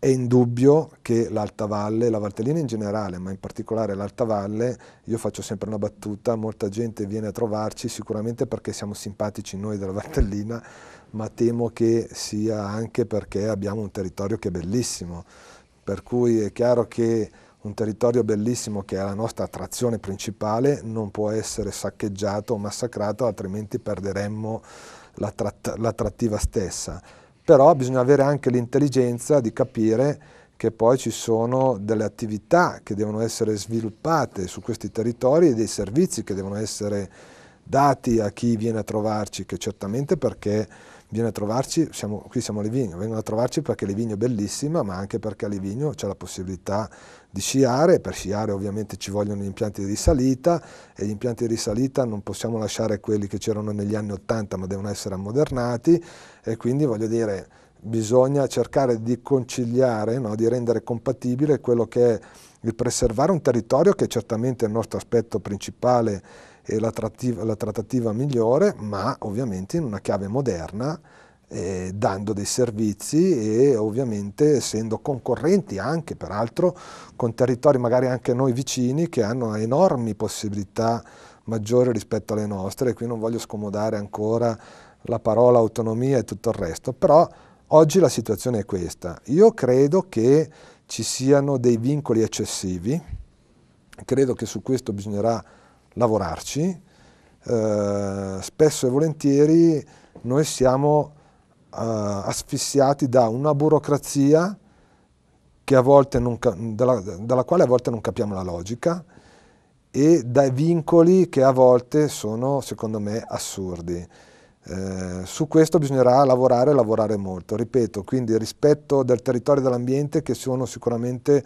È indubbio che l'Alta Valle, la Valtellina in generale, ma in particolare l'Alta Valle, io faccio sempre una battuta, molta gente viene a trovarci sicuramente perché siamo simpatici noi della Valtellina, ma temo che sia anche perché abbiamo un territorio che è bellissimo, per cui è chiaro che un territorio bellissimo che è la nostra attrazione principale non può essere saccheggiato o massacrato, altrimenti perderemmo l'attrattiva stessa. Però bisogna avere anche l'intelligenza di capire che poi ci sono delle attività che devono essere sviluppate su questi territori e dei servizi che devono essere dati a chi viene a trovarci, che certamente perché viene a trovarci, siamo, qui siamo a Livigno, vengono a trovarci perché Livigno è bellissima, ma anche perché a Livigno c'è la possibilità di sciare, per sciare ovviamente ci vogliono gli impianti di risalita e gli impianti di risalita non possiamo lasciare quelli che c'erano negli anni 80 ma devono essere ammodernati e quindi voglio dire bisogna cercare di conciliare, no, di rendere compatibile quello che è il preservare un territorio che è certamente il nostro aspetto principale e la, trattiva, la trattativa migliore, ma ovviamente in una chiave moderna, eh, dando dei servizi e ovviamente essendo concorrenti anche peraltro con territori magari anche noi vicini che hanno enormi possibilità maggiori rispetto alle nostre, e qui non voglio scomodare ancora la parola autonomia e tutto il resto, però oggi la situazione è questa. Io credo che ci siano dei vincoli eccessivi, credo che su questo bisognerà lavorarci, eh, spesso e volentieri noi siamo eh, asfissiati da una burocrazia non, dalla, dalla quale a volte non capiamo la logica e dai vincoli che a volte sono, secondo me, assurdi. Eh, su questo bisognerà lavorare e lavorare molto, ripeto, quindi rispetto del territorio e dell'ambiente che sono sicuramente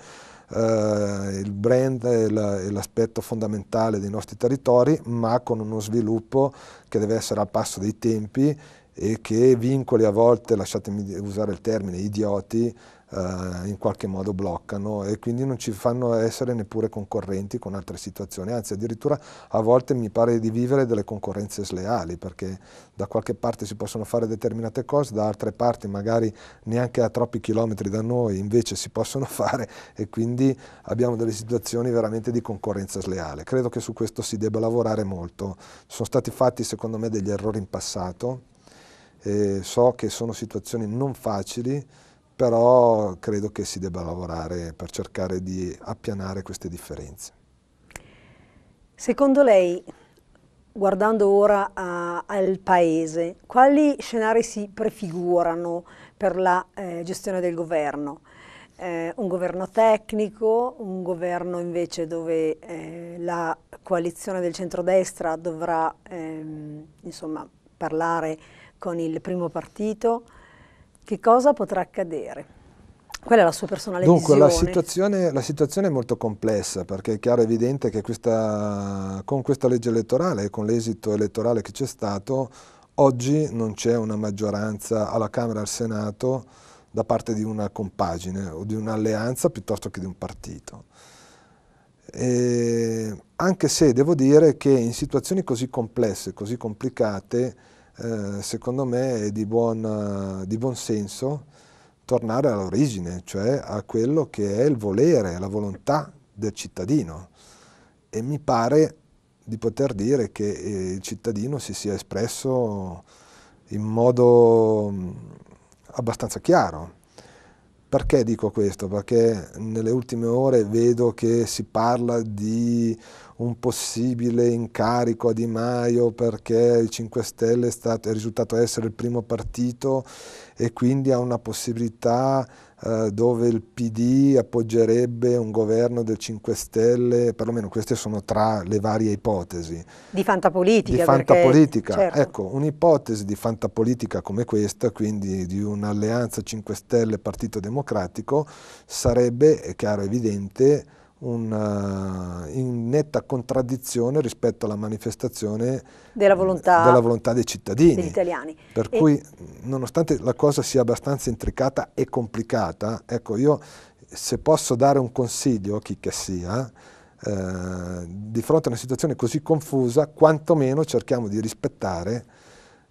eh, il brand e l'aspetto fondamentale dei nostri territori, ma con uno sviluppo che deve essere al passo dei tempi e che vincoli a volte, lasciatemi usare il termine, idioti, eh, in qualche modo bloccano e quindi non ci fanno essere neppure concorrenti con altre situazioni, anzi addirittura a volte mi pare di vivere delle concorrenze sleali perché da qualche parte si possono fare determinate cose, da altre parti magari neanche a troppi chilometri da noi invece si possono fare e quindi abbiamo delle situazioni veramente di concorrenza sleale. Credo che su questo si debba lavorare molto. Sono stati fatti secondo me degli errori in passato, E so che sono situazioni non facili, però credo che si debba lavorare per cercare di appianare queste differenze. Secondo lei, guardando ora a, al Paese, quali scenari si prefigurano per la eh, gestione del governo? Eh, un governo tecnico, un governo invece dove eh, la coalizione del centrodestra dovrà ehm, insomma, parlare con il primo partito, che cosa potrà accadere? Qual è la sua personale Dunque, la situazione, la situazione, è molto complessa perché è chiaro e evidente che questa, con questa legge elettorale e con l'esito elettorale che c'è stato, oggi non c'è una maggioranza alla Camera e al Senato da parte di una compagine o di un'alleanza piuttosto che di un partito. E anche se devo dire che in situazioni così complesse, così complicate, eh, secondo me è di buon, di buon senso tornare all'origine, cioè a quello che è il volere, la volontà del cittadino. E mi pare di poter dire che eh, il cittadino si sia espresso in modo mm, abbastanza chiaro. Perché dico questo? Perché nelle ultime ore vedo che si parla di un possibile incarico a Di Maio perché il 5 Stelle è, stato, è risultato essere il primo partito e quindi ha una possibilità eh, dove il PD appoggerebbe un governo del 5 Stelle, perlomeno queste sono tra le varie ipotesi. Di fantapolitica. Di fantapolitica, perché, certo. ecco, un'ipotesi di fantapolitica come questa, quindi di un'alleanza 5 Stelle Partito Democratico, sarebbe, è chiaro, evidente, una, eh, in netta contraddizione rispetto alla manifestazione della volontà, della volontà dei cittadini. Degli italiani. Per e cui nonostante la cosa sia abbastanza intricata e complicata, ecco io se posso dare un consiglio a chi che sia, eh, di fronte a una situazione così confusa, quantomeno cerchiamo di rispettare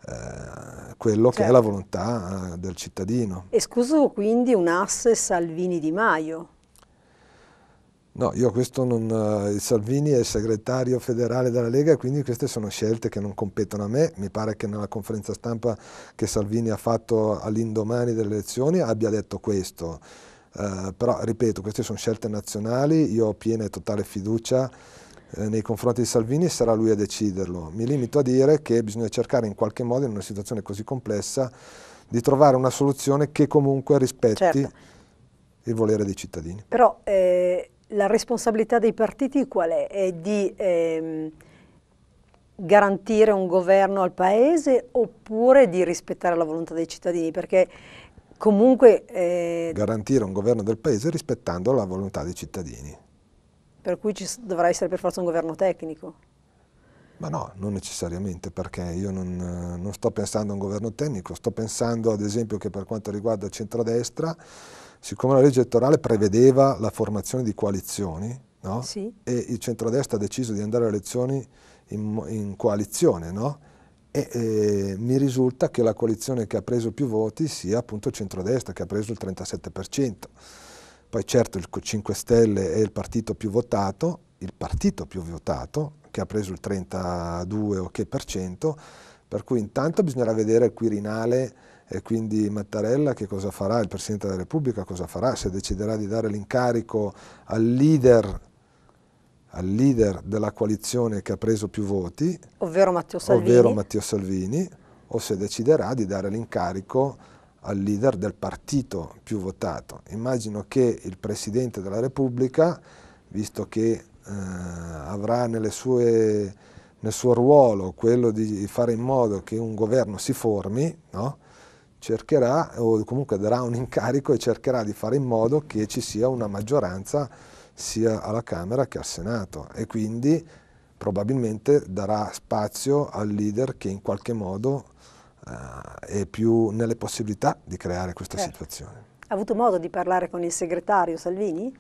eh, quello certo. che è la certo. volontà eh, del cittadino. Escluso quindi un asse Salvini-Di Maio. No, io questo non... Eh, Salvini è il segretario federale della Lega, quindi queste sono scelte che non competono a me. Mi pare che nella conferenza stampa che Salvini ha fatto all'indomani delle elezioni abbia detto questo. Eh, però, ripeto, queste sono scelte nazionali, io ho piena e totale fiducia eh, nei confronti di Salvini e sarà lui a deciderlo. Mi limito a dire che bisogna cercare in qualche modo, in una situazione così complessa, di trovare una soluzione che comunque rispetti certo. il volere dei cittadini. Però, eh la responsabilità dei partiti qual è? È di ehm, garantire un governo al Paese oppure di rispettare la volontà dei cittadini? Perché comunque... Eh, garantire un governo del Paese rispettando la volontà dei cittadini. Per cui ci dovrà essere per forza un governo tecnico? Ma no, non necessariamente, perché io non, non sto pensando a un governo tecnico, sto pensando ad esempio che per quanto riguarda il centrodestra siccome la legge elettorale prevedeva la formazione di coalizioni no? sì. e il centrodestra ha deciso di andare alle elezioni in, in coalizione, no? e, e, mi risulta che la coalizione che ha preso più voti sia appunto il centrodestra che ha preso il 37%. Poi certo il 5 Stelle è il partito più votato, il partito più votato che ha preso il 32 o che per cento, per cui intanto bisognerà vedere il Quirinale e quindi Mattarella che cosa farà? Il Presidente della Repubblica cosa farà? Se deciderà di dare l'incarico al leader, al leader della coalizione che ha preso più voti, ovvero Matteo Salvini, ovvero Matteo Salvini o se deciderà di dare l'incarico al leader del partito più votato. Immagino che il Presidente della Repubblica, visto che eh, avrà sue, nel suo ruolo quello di fare in modo che un governo si formi, no? cercherà o comunque darà un incarico e cercherà di fare in modo che ci sia una maggioranza sia alla Camera che al Senato e quindi probabilmente darà spazio al leader che in qualche modo eh, è più nelle possibilità di creare questa certo. situazione. Ha avuto modo di parlare con il segretario Salvini?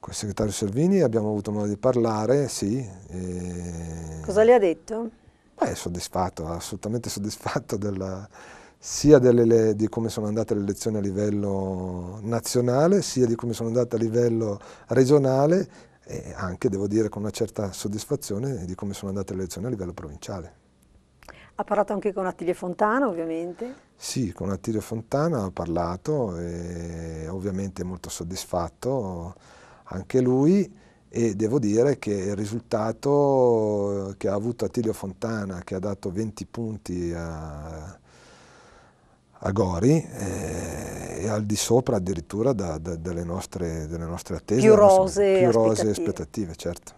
Con il segretario Salvini abbiamo avuto modo di parlare, sì. E... Cosa le ha detto? Beh, è soddisfatto, assolutamente soddisfatto della, sia delle, di come sono andate le elezioni a livello nazionale, sia di come sono andate a livello regionale e anche, devo dire, con una certa soddisfazione di come sono andate le elezioni a livello provinciale. Ha parlato anche con Attilio Fontana, ovviamente? Sì, con Attilio Fontana ho parlato e ovviamente molto soddisfatto anche lui e devo dire che il risultato che ha avuto Attilio Fontana, che ha dato 20 punti a Agori eh, e al di sopra addirittura da, da, dalle, nostre, dalle, nostre, attese. Più rose, più rose aspettative. aspettative, certo.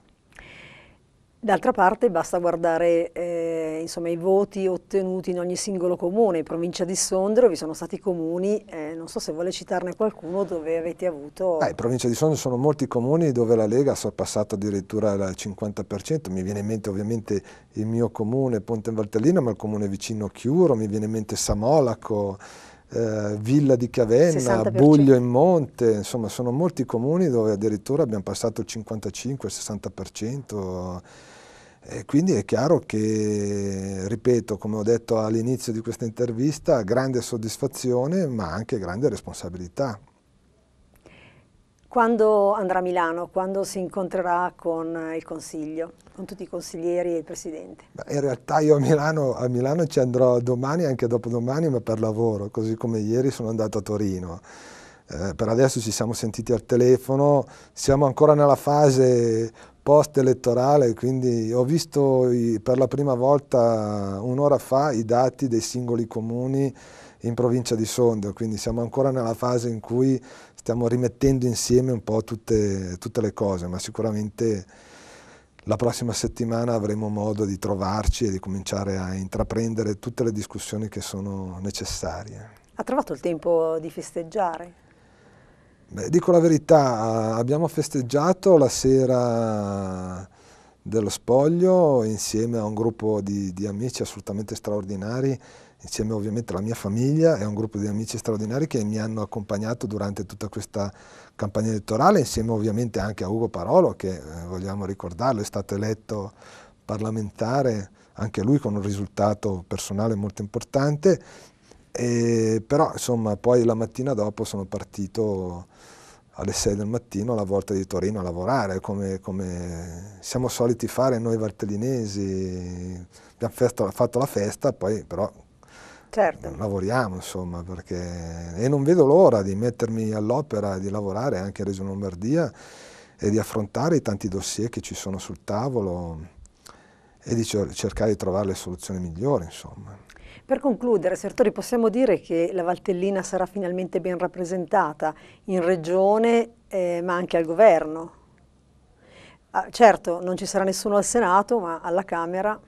D'altra parte basta guardare eh, insomma, i voti ottenuti in ogni singolo comune, in provincia di Sondrio vi sono stati comuni, eh, non so se vuole citarne qualcuno dove avete avuto... Beh, in provincia di Sondrio sono molti comuni dove la Lega ha sorpassato addirittura il 50%, mi viene in mente ovviamente il mio comune Ponte Valtellina, ma il comune vicino Chiuro, mi viene in mente Samolaco, eh, Villa di Chiavenna, Buglio in Monte, insomma sono molti comuni dove addirittura abbiamo passato il 55-60%. E quindi è chiaro che, ripeto, come ho detto all'inizio di questa intervista, grande soddisfazione ma anche grande responsabilità. Quando andrà a Milano? Quando si incontrerà con eh, il Consiglio, con tutti i consiglieri e il Presidente? Beh, in realtà io a Milano, a Milano ci andrò domani, anche dopodomani, ma per lavoro, così come ieri sono andato a Torino. Eh, per adesso ci siamo sentiti al telefono, siamo ancora nella fase post-elettorale, quindi ho visto i, per la prima volta un'ora fa i dati dei singoli comuni in provincia di Sondrio, quindi siamo ancora nella fase in cui stiamo rimettendo insieme un po' tutte, tutte le cose, ma sicuramente la prossima settimana avremo modo di trovarci e di cominciare a intraprendere tutte le discussioni che sono necessarie. Ha trovato il tempo di festeggiare? Beh, dico la verità, abbiamo festeggiato la sera dello spoglio insieme a un gruppo di, di, amici assolutamente straordinari, insieme ovviamente alla mia famiglia e a un gruppo di amici straordinari che mi hanno accompagnato durante tutta questa campagna elettorale, insieme ovviamente anche a Ugo Parolo che eh, vogliamo ricordarlo, è stato eletto parlamentare anche lui con un risultato personale molto importante e, però insomma poi la mattina dopo sono partito alle 6 del mattino alla volta di Torino a lavorare come, come siamo soliti fare noi vartelinesi, abbiamo festa, fatto la festa poi però certo. lavoriamo insomma perché, e non vedo l'ora di mettermi all'opera di lavorare anche a Regione Lombardia e di affrontare i tanti dossier che ci sono sul tavolo e di cercare di trovare le soluzioni migliori insomma. Per concludere, Sertori, possiamo dire che la Valtellina sarà finalmente ben rappresentata in regione eh, ma anche al governo? Ah, certo, non ci sarà nessuno al Senato, ma alla Camera...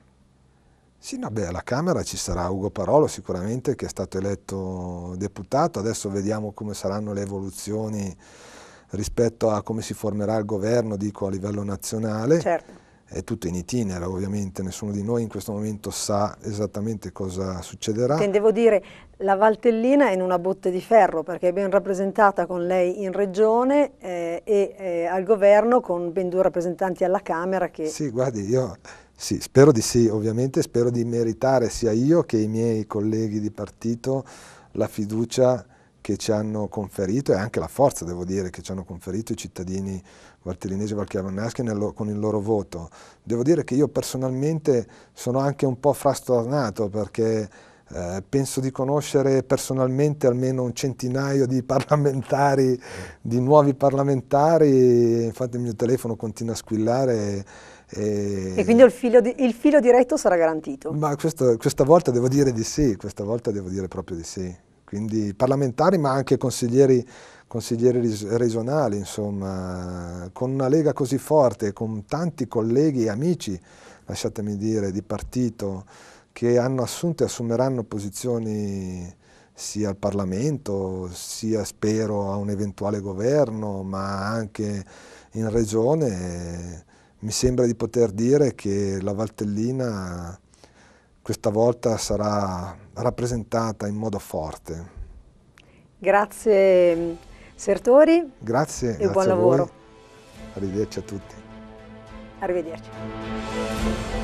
Sì, no, beh, alla Camera ci sarà Ugo Parolo sicuramente che è stato eletto deputato, adesso vediamo come saranno le evoluzioni rispetto a come si formerà il governo, dico, a livello nazionale. Certo è tutto in itinere ovviamente, nessuno di noi in questo momento sa esattamente cosa succederà. Intendevo dire la Valtellina è in una botte di ferro perché è ben rappresentata con lei in regione eh, e eh, al governo con ben due rappresentanti alla Camera che... Sì, guardi, io sì, spero di sì, ovviamente spero di meritare sia io che i miei colleghi di partito la fiducia che ci hanno conferito e anche la forza, devo dire, che ci hanno conferito i cittadini guartilinesi e valchiavanaschi con il loro voto. Devo dire che io personalmente sono anche un po' frastornato perché eh, penso di conoscere personalmente almeno un centinaio di parlamentari, di nuovi parlamentari, infatti il mio telefono continua a squillare. E, e quindi il filo, di, il filo, diretto sarà garantito? Ma questa, questa volta devo dire di sì, questa volta devo dire proprio di sì quindi parlamentari ma anche consiglieri, consiglieri regionali, insomma, con una Lega così forte, con tanti colleghi e amici, lasciatemi dire, di partito, che hanno assunto e assumeranno posizioni sia al Parlamento, sia spero a un eventuale governo, ma anche in regione, mi sembra di poter dire che la Valtellina questa volta sarà rappresentata in modo forte. Grazie mm, Sertori. Grazie, e grazie buon lavoro. Arrivederci a tutti. Arrivederci.